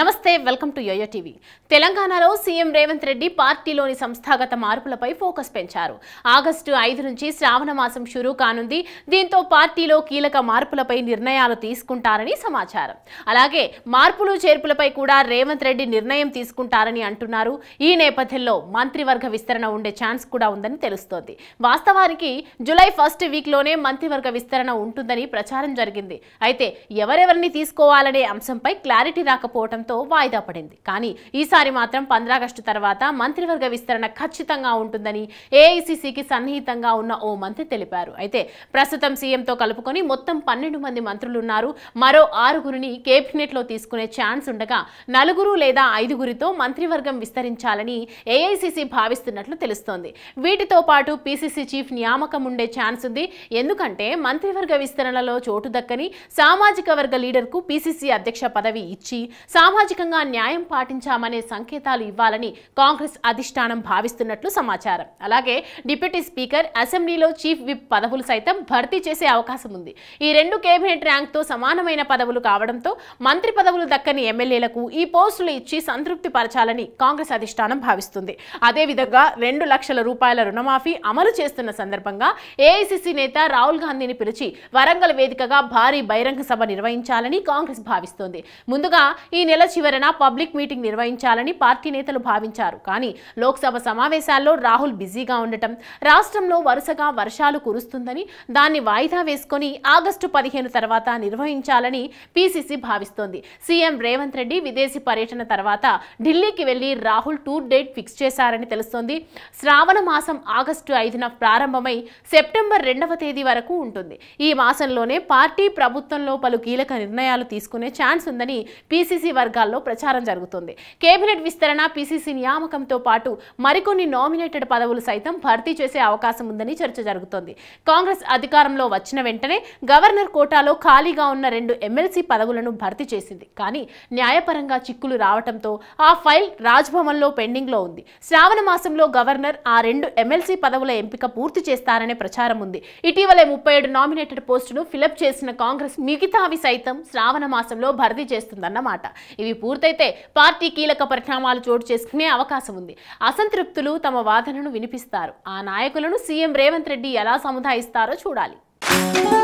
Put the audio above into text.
నమస్తే welcome to Yoyo TV తెలంగాణలో CM Revanth Reddy పార్టీలోని సంస్థాగత మార్పులపై ఫోకస్ పెంచారు ఆగస్టు ఐదు నుంచి శ్రావణ మాసం షురూ కానుంది దీంతో పార్టీలో కీలక మార్పులపై నిర్ణయాలు తీసుకుంటారని సమాచారం అలాగే మార్పులు చేర్పులపై కూడా రేవంత్ రెడ్డి నిర్ణయం తీసుకుంటారని అంటున్నారు ఈ నేపథ్యంలో మంత్రివర్గ విస్తరణ ఉండే ఛాన్స్ కూడా ఉందని తెలుస్తోంది వాస్తవానికి జులై ఫస్ట్ వీక్లోనే మంత్రివర్గ విస్తరణ ఉంటుందని ప్రచారం జరిగింది అయితే ఎవరెవరిని తీసుకోవాలనే అంశంపై క్లారిటీ రాకపోవడం కావడంతో వాయిదా పడింది కానీ ఈసారి మాత్రం పంద్రాగస్టు తర్వాత మంత్రివర్గ విస్తరణ ఖచ్చితంగా ఉంటుందని ఏఐసిసికి సన్నిహితంగా ఉన్న ఓ మంత్రి తెలిపారు అయితే ప్రస్తుతం సీఎంతో కలుపుకొని మొత్తం పన్నెండు మంది మంత్రులున్నారు మరో ఆరుగురిని కేబినెట్లో తీసుకునే ఛాన్స్ ఉండగా నలుగురు లేదా ఐదుగురితో మంత్రివర్గం విస్తరించాలని ఏఐసిసి భావిస్తున్నట్లు తెలుస్తోంది వీటితో పాటు పిసిసి చీఫ్ నియామకం ఉండే ఛాన్స్ ఉంది ఎందుకంటే మంత్రివర్గ విస్తరణలో చోటు దక్కని సామాజిక వర్గ లీడర్కు పిసిసి అధ్యక్ష పదవి ఇచ్చి సామాజిక సామాజికంగా న్యాయం పాటించామనే సంకేతాలు ఇవ్వాలని కాంగ్రెస్ అధిష్టానం భావిస్తున్నట్లు సమాచారం అలాగే డిప్యూటీ స్పీకర్ అసెంబ్లీలో చీఫ్ విప్ పదవులు సైతం భర్తీ చేసే అవకాశం ఉంది ఈ రెండు కేబినెట్ ర్యాంక్తో సమానమైన పదవులు కావడంతో మంత్రి పదవులు దక్కని ఎమ్మెల్యేలకు ఈ పోస్టులు ఇచ్చి సంతృప్తి పరచాలని కాంగ్రెస్ అధిష్టానం భావిస్తుంది అదేవిధంగా రెండు లక్షల రూపాయల రుణమాఫీ అమలు చేస్తున్న సందర్భంగా ఏఐసిసి నేత రాహుల్ గాంధీని పిలిచి వరంగల్ వేదికగా భారీ బహిరంగ సభ నిర్వహించాలని కాంగ్రెస్ భావిస్తోంది ముందుగా ఈ నెల చివరన పబ్లిక్ మీటింగ్ నిర్వహించాలని పార్టీ నేతలు భావించారు కానీ లోక్సభ సమావేశాల్లో రాహుల్ బిజీగా ఉండటం రాష్ట్రంలో వరుసగా వర్షాలు కురుస్తుందని దాన్ని వాయిదా వేసుకుని ఆగస్టు పదిహేను తర్వాత నిర్వహించాలని పీసీసీ భావిస్తోంది సీఎం రేవంత్ రెడ్డి విదేశీ పర్యటన తర్వాత ఢిల్లీకి వెళ్లి రాహుల్ టూర్ డేట్ ఫిక్స్ చేశారని తెలుస్తోంది శ్రావణ మాసం ఆగస్టు ఐదున ప్రారంభమై సెప్టెంబర్ రెండవ తేదీ వరకు ఉంటుంది ఈ మాసంలోనే పార్టీ ప్రభుత్వంలో పలు కీలక నిర్ణయాలు తీసుకునే ఛాన్స్ ఉందని పీసీసీ వర్గ వర్గాల్లో ప్రచారం జరుగుతుంది కేబినెట్ విస్తరణ పీసీసీ నియామకంతో పాటు మరికొన్ని నామినేటెడ్ పదవులు సైతం భర్తీ చేసే అవకాశం ఉందని చర్చ జరుగుతోంది కాంగ్రెస్ అధికారంలో వచ్చిన వెంటనే గవర్నర్ కోటాలో ఖాళీగా ఉన్న రెండు ఎమ్మెల్సీ పదవులను భర్తీ చేసింది కానీ న్యాయపరంగా చిక్కులు రావడంతో ఆ ఫైల్ రాజ్భవన్లో పెండింగ్లో ఉంది శ్రావణ మాసంలో గవర్నర్ ఆ రెండు ఎమ్మెల్సీ పదవుల ఎంపిక పూర్తి చేస్తారనే ప్రచారం ఉంది ఇటీవలే ముప్పై ఏడు నామినేటెడ్ పోస్టులు ఫిలప్ చేసిన కాంగ్రెస్ మిగతావి సైతం శ్రావణ మాసంలో భర్తీ చేస్తుందన్నమాట ఇవి పూర్తయితే పార్టీ కీలక పరిణామాలు చోటు చేసుకునే అవకాశం ఉంది అసంతృప్తులు తమ వాదనను వినిపిస్తారు ఆ నాయకులను సీఎం రేవంత్ రెడ్డి ఎలా సముదాయిస్తారో చూడాలి